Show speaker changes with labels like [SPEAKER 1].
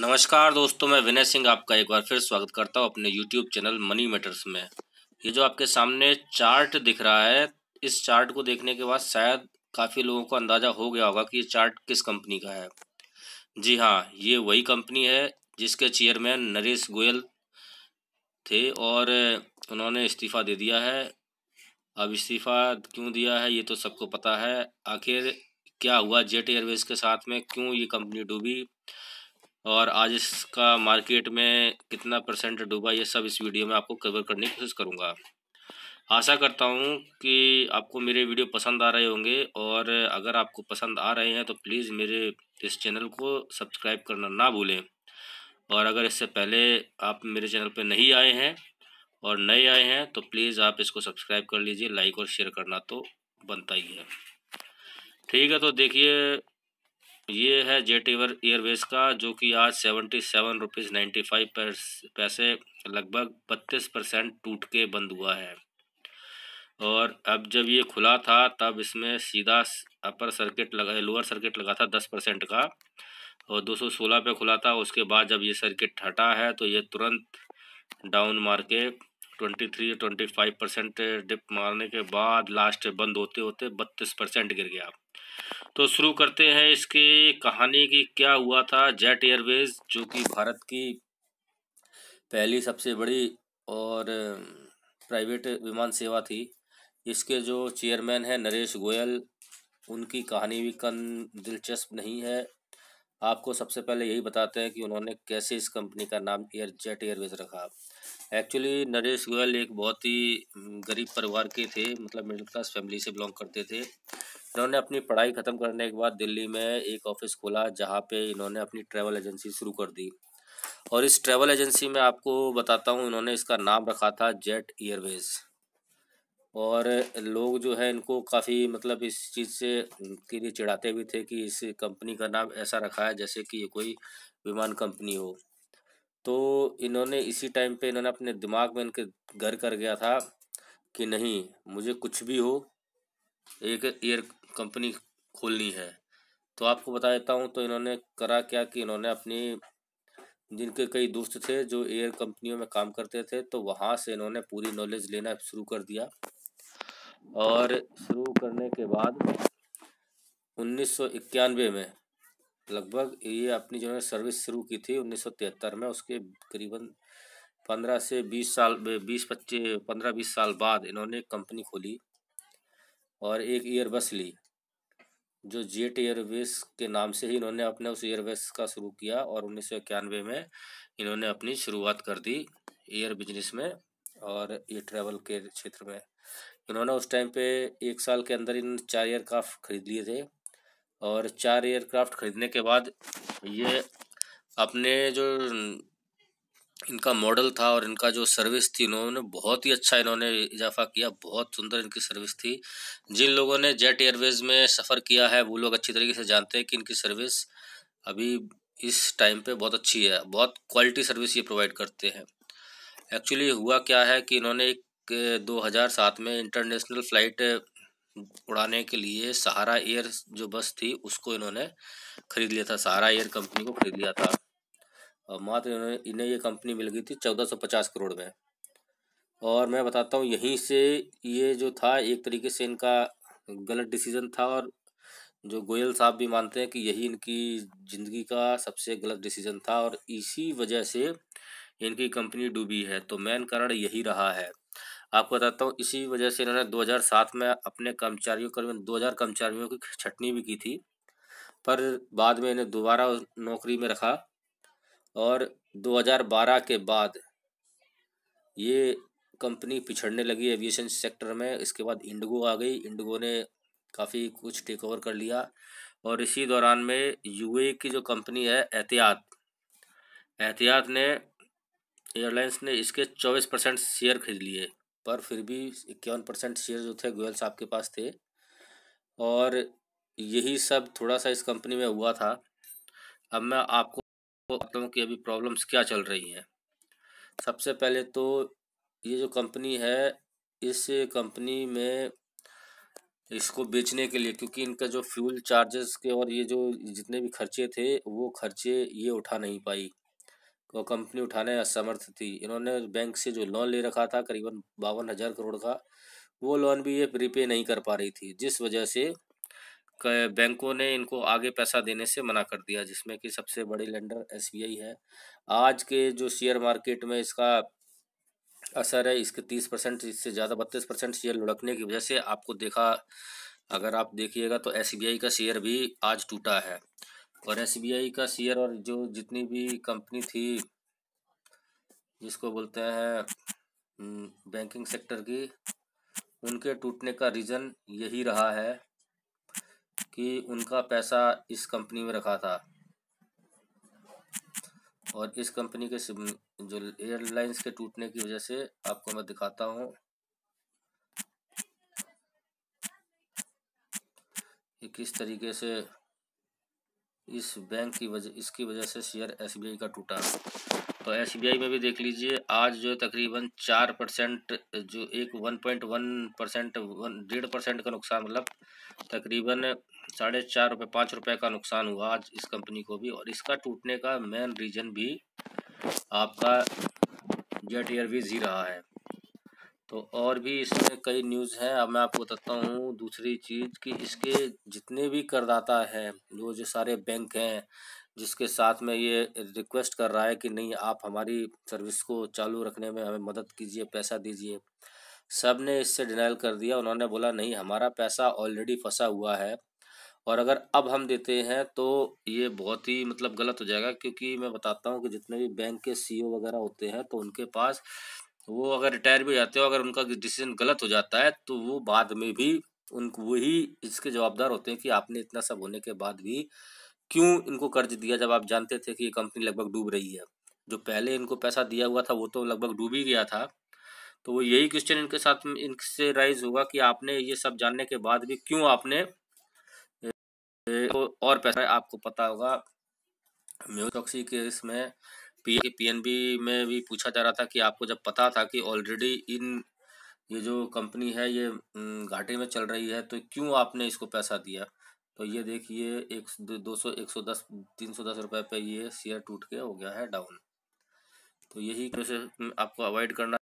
[SPEAKER 1] नमस्कार दोस्तों मैं विनय सिंह आपका एक बार फिर स्वागत करता हूँ अपने यूट्यूब चैनल मनी मैटर्स में ये जो आपके सामने चार्ट दिख रहा है इस चार्ट को देखने के बाद शायद काफ़ी लोगों को अंदाज़ा हो गया होगा कि ये चार्ट किस कंपनी का है जी हाँ ये वही कंपनी है जिसके चेयरमैन नरेश गोयल थे और उन्होंने इस्तीफ़ा दे दिया है अब इस्तीफ़ा क्यों दिया है ये तो सबको पता है आखिर क्या हुआ जेट एयरवेज के साथ में क्यों ये कंपनी डूबी और आज इसका मार्केट में कितना परसेंट डूबा ये सब इस वीडियो में आपको कवर करने की कोशिश करूँगा आशा करता हूँ कि आपको मेरे वीडियो पसंद आ रहे होंगे और अगर आपको पसंद आ रहे हैं तो प्लीज़ मेरे इस चैनल को सब्सक्राइब करना ना भूलें और अगर इससे पहले आप मेरे चैनल पर नहीं आए हैं और नए आए हैं तो प्लीज़ आप इसको सब्सक्राइब कर लीजिए लाइक और शेयर करना तो बनता ही है ठीक है तो देखिए ये है जेट एवर एयरवेज का जो कि आज seventy seven rupees ninety five पैसे लगभग बत्तीस परसेंट टूट के बंद हुआ है और अब जब ये खुला था तब इसमें सीधा अपर सर्किट लगा लोअर सर्किट लगा था दस परसेंट का और दो सौ सोलह पे खुला था उसके बाद जब ये सर्किट हटा है तो ये तुरंत डाउन मार के twenty three twenty five percent dip मारने के बाद लास्ट बंद होते होते बत्तीस परसेंट गिर गया तो शुरू करते हैं इसके कहानी की क्या हुआ था जेट एयरवेज जो कि भारत की पहली सबसे बड़ी और प्राइवेट विमान सेवा थी इसके जो चेयरमैन हैं नरेश गोयल उनकी कहानी भी कम दिलचस्प नहीं है आपको सबसे पहले यही बताते हैं कि उन्होंने कैसे इस कंपनी का नाम एयर जेट एयरवेज रखा एक्चुअली नरेश गोयल एक बहुत ही गरीब परिवार के थे मतलब मिडिल क्लास फैमिली से बिलोंग करते थे इन्होंने अपनी पढ़ाई ख़त्म करने के बाद दिल्ली में एक ऑफिस खोला जहाँ पे इन्होंने अपनी ट्रैवल एजेंसी शुरू कर दी और इस ट्रैवल एजेंसी में आपको बताता हूँ इन्होंने इसका नाम रखा था जेट एयरवेज और लोग जो है इनको काफ़ी मतलब इस चीज़ से के लिए चिढ़ाते भी थे कि इस कंपनी का नाम ऐसा रखा है जैसे कि ये कोई विमान कंपनी हो तो इन्होंने इसी टाइम पे इन्होंने अपने दिमाग में इनके घर कर गया था कि नहीं मुझे कुछ भी हो एक एयर कंपनी खोलनी है तो आपको बता देता हूँ तो इन्होंने करा क्या कि इन्होंने अपनी जिनके कई दोस्त थे जो एयर कंपनियों में काम करते थे तो वहाँ से इन्होंने पूरी नॉलेज लेना शुरू कर दिया और शुरू करने के बाद उन्नीस में लगभग ये अपनी जो है सर्विस शुरू की थी उन्नीस में उसके करीबन 15 से 20 साल 20 पच्चीस पंद्रह बीस साल बाद इन्होंने कंपनी खोली और एक एयरबस ली जो जेट एयरवेज के नाम से ही इन्होंने अपने उस एयरबस का शुरू किया और उन्नीस में इन्होंने अपनी शुरुआत कर दी एयर बिजनेस में और एयर ट्रैवल के क्षेत्र में इन्होंने उस टाइम पे एक साल के अंदर इन चार एयरक्राफ्ट खरीद लिए थे और चार एयरक्राफ्ट खरीदने के बाद ये अपने जो इनका मॉडल था और इनका जो सर्विस थी इन्होंने बहुत ही अच्छा इन्होंने इजाफा किया बहुत सुंदर इनकी सर्विस थी जिन लोगों ने जेट एयरवेज में सफ़र किया है वो लोग अच्छी तरीके से जानते हैं कि इनकी सर्विस अभी इस टाइम पे बहुत अच्छी है बहुत क्वालिटी सर्विस ये प्रोवाइड करते हैं एक्चुअली हुआ क्या है कि इन्होंने एक दो हज़ार सात में इंटरनेशनल फ़्लाइट उड़ाने के लिए सहारा एयर जो बस थी उसको इन्होंने ख़रीद लिया था सहारा एयर कंपनी को ख़रीद लिया था और मात्र इन्हें इन्हें ये कंपनी मिल गई थी चौदह सौ पचास करोड़ में और मैं बताता हूँ यहीं से ये जो था एक तरीके से इनका गलत डिसीज़न था और जो गोयल साहब भी मानते हैं कि यही इनकी ज़िंदगी का सबसे गलत डिसीज़न था और इसी वजह से इनकी कंपनी डूबी है तो मेन कारण यही रहा है आपको बताता हूँ इसी वजह से इन्होंने 2007 में अपने कर्मचारियों दो हज़ार कर्मचारियों की छटनी भी की थी पर बाद में इन्हें दोबारा नौकरी में रखा और 2012 के बाद ये कंपनी पिछड़ने लगी एविएशन सेक्टर में इसके बाद इंडिगो आ गई इंडिगो ने काफ़ी कुछ टेक ओवर कर लिया और इसी दौरान में यूए की जो कंपनी है एहतियात एहतियात ने एयरलाइंस ने इसके चौबीस परसेंट शेयर खरीद लिए पर फिर भी इक्यावन परसेंट शेयर जो थे गोयल साहब के पास थे और यही सब थोड़ा सा इस कंपनी में हुआ था अब मैं आपको तो आप लोगों की अभी प्रॉब्लम्स क्या चल रही हैं सबसे पहले तो ये जो कंपनी है इस कंपनी में इसको बेचने के लिए क्योंकि इनका जो फ्यूल चार्जेस के और ये जो जितने भी खर्चे थे वो खर्चे ये उठा नहीं पाई वो कंपनी उठाने असमर्थ थी इन्होंने बैंक से जो लोन ले रखा था करीबन बावन हज़ार करोड़ का वो लोन भी ये रिपे नहीं कर पा रही थी जिस वजह से बैंकों ने इनको आगे पैसा देने से मना कर दिया जिसमें कि सबसे बड़ी लेंडर एस है आज के जो शेयर मार्केट में इसका असर है इसके तीस परसेंट इससे ज़्यादा बत्तीस परसेंट शेयर लुढ़कने की वजह से आपको देखा अगर आप देखिएगा तो एस का शेयर भी आज टूटा है और एस का शेयर और जो जितनी भी कंपनी थी जिसको बोलते हैं बैंकिंग हम्म, सेक्टर की उनके टूटने का रीज़न यही रहा है कि उनका पैसा इस कंपनी में रखा था और इस कंपनी के जो एयरलाइंस के टूटने की वजह से आपको मैं दिखाता हूँ कि किस तरीके से इस बैंक की वजह इसकी वजह से शेयर एसबीआई का टूटा तो एसबीआई में भी देख लीजिए आज जो है तकरीबन चार परसेंट जो एक one point one percent one डेढ़ परसेंट का नुकसान मतलब तकरीबन साढ़े चार रुपये पाँच रुपये का नुकसान हुआ आज इस कंपनी को भी और इसका टूटने का मेन रीज़न भी आपका जेट एयरवीज ही रहा है तो और भी इसमें कई न्यूज़ हैं अब मैं आपको बताता हूँ दूसरी चीज़ कि इसके जितने भी करदाता हैं वो जो सारे बैंक हैं जिसके साथ में ये रिक्वेस्ट कर रहा है कि नहीं आप हमारी सर्विस को चालू रखने में हमें मदद कीजिए पैसा दीजिए सब ने इससे डिनाइल कर दिया उन्होंने बोला नहीं हमारा पैसा ऑलरेडी फंसा हुआ है और अगर अब हम देते हैं तो ये बहुत ही मतलब गलत हो जाएगा क्योंकि मैं बताता हूँ कि जितने भी बैंक के सी वगैरह होते हैं तो उनके पास वो अगर रिटायर भी जाते हो अगर उनका डिसीजन गलत हो जाता है तो वो बाद में भी उनको वही इसके जवाबदार होते हैं कि आपने इतना सब होने के बाद भी क्यों इनको कर्ज दिया जब आप जानते थे कि ये कंपनी लगभग डूब रही है जो पहले इनको पैसा दिया हुआ था वो तो लगभग डूब ही गया था तो वो यही क्वेश्चन इनके साथ इनसे राइज होगा कि आपने ये सब जानने के बाद भी क्यों आपने और पैसा आपको पता होगा म्यूटॉक्सी केस में पी पीएनबी में भी पूछा जा रहा था कि आपको जब पता था कि ऑलरेडी इन ये जो कंपनी है ये घाटे में चल रही है तो क्यों आपने इसको पैसा दिया तो ये देखिए एक दो सौ एक सौ दस तीन सौ दस रुपये पे ये शेयर टूट के हो गया है डाउन तो यही कैसे आपको अवॉइड करना